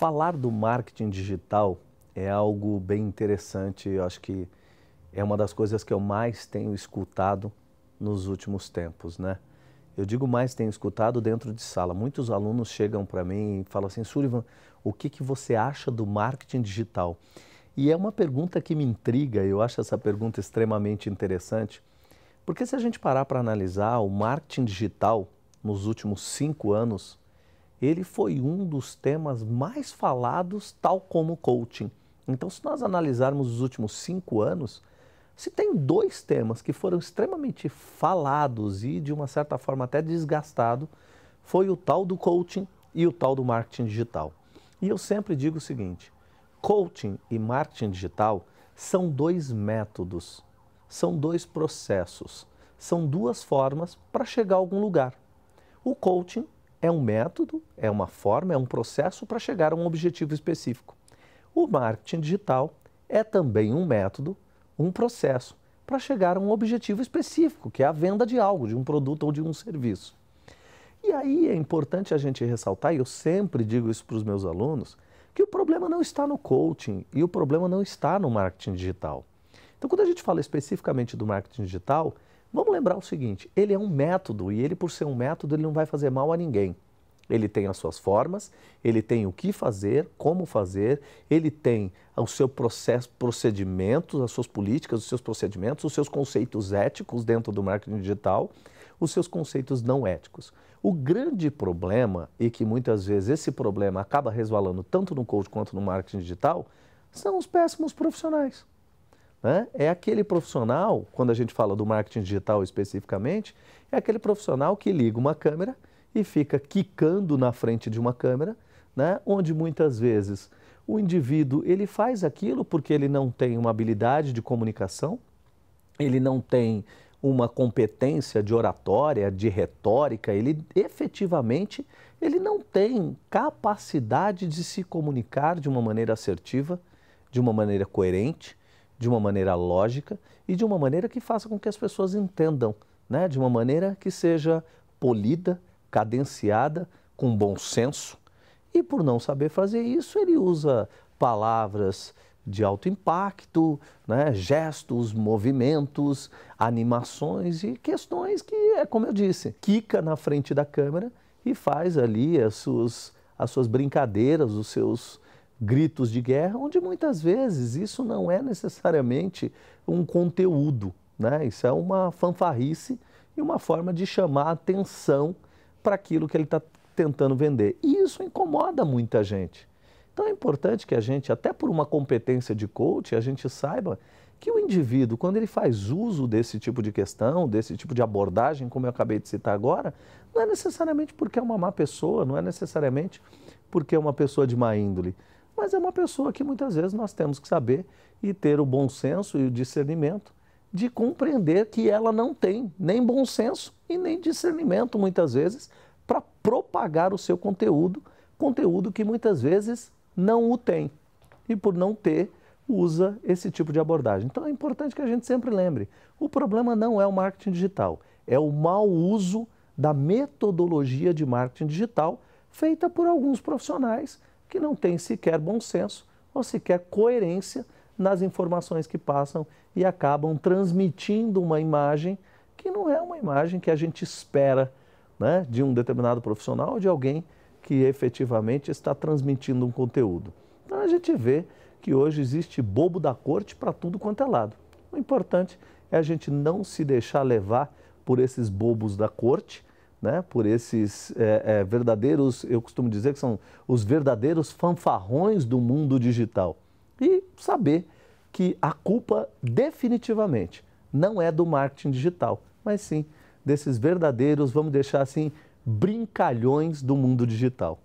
Falar do marketing digital é algo bem interessante, eu acho que é uma das coisas que eu mais tenho escutado nos últimos tempos, né? Eu digo mais tenho escutado dentro de sala. Muitos alunos chegam para mim e falam assim, Sullivan, o que, que você acha do marketing digital? E é uma pergunta que me intriga, eu acho essa pergunta extremamente interessante, porque se a gente parar para analisar, o marketing digital nos últimos cinco anos ele foi um dos temas mais falados, tal como coaching. Então, se nós analisarmos os últimos cinco anos, se tem dois temas que foram extremamente falados e, de uma certa forma, até desgastado, foi o tal do coaching e o tal do marketing digital. E eu sempre digo o seguinte: coaching e marketing digital são dois métodos, são dois processos, são duas formas para chegar a algum lugar. O coaching é um método, é uma forma, é um processo para chegar a um objetivo específico. O marketing digital é também um método, um processo para chegar a um objetivo específico, que é a venda de algo, de um produto ou de um serviço. E aí é importante a gente ressaltar, e eu sempre digo isso para os meus alunos, que o problema não está no coaching e o problema não está no marketing digital. Então, quando a gente fala especificamente do marketing digital, Vamos lembrar o seguinte: ele é um método e ele, por ser um método, ele não vai fazer mal a ninguém. Ele tem as suas formas, ele tem o que fazer, como fazer, ele tem o seu processo, procedimentos, as suas políticas, os seus procedimentos, os seus conceitos éticos dentro do marketing digital, os seus conceitos não éticos. O grande problema, e que muitas vezes esse problema acaba resvalando tanto no coach quanto no marketing digital, são os péssimos profissionais. Né? É aquele profissional, quando a gente fala do marketing digital especificamente, é aquele profissional que liga uma câmera e fica quicando na frente de uma câmera, né? onde muitas vezes o indivíduo ele faz aquilo porque ele não tem uma habilidade de comunicação, ele não tem uma competência de oratória, de retórica, ele efetivamente ele não tem capacidade de se comunicar de uma maneira assertiva, de uma maneira coerente, de uma maneira lógica e de uma maneira que faça com que as pessoas entendam, né? de uma maneira que seja polida, cadenciada, com bom senso. E por não saber fazer isso, ele usa palavras de alto impacto, né? gestos, movimentos, animações e questões que é como eu disse, quica na frente da câmera e faz ali as suas, as suas brincadeiras, os seus gritos de guerra, onde muitas vezes isso não é necessariamente um conteúdo, né? Isso é uma fanfarrice e uma forma de chamar atenção para aquilo que ele está tentando vender. E isso incomoda muita gente. Então é importante que a gente, até por uma competência de coach, a gente saiba que o indivíduo, quando ele faz uso desse tipo de questão, desse tipo de abordagem, como eu acabei de citar agora, não é necessariamente porque é uma má pessoa, não é necessariamente porque é uma pessoa de má índole, mas é uma pessoa que muitas vezes nós temos que saber e ter o bom senso e o discernimento de compreender que ela não tem nem bom senso e nem discernimento, muitas vezes, para propagar o seu conteúdo, conteúdo que muitas vezes não o tem. E por não ter, usa esse tipo de abordagem. Então é importante que a gente sempre lembre: o problema não é o marketing digital, é o mau uso da metodologia de marketing digital feita por alguns profissionais que não tem sequer bom senso ou sequer coerência nas informações que passam e acabam transmitindo uma imagem que não é uma imagem que a gente espera né, de um determinado profissional ou de alguém que efetivamente está transmitindo um conteúdo. Então a gente vê que hoje existe bobo da corte para tudo quanto é lado. O importante é a gente não se deixar levar por esses bobos da corte né, por esses é, é, verdadeiros, eu costumo dizer que são os verdadeiros fanfarrões do mundo digital. E saber que a culpa definitivamente não é do marketing digital, mas sim desses verdadeiros, vamos deixar assim, brincalhões do mundo digital.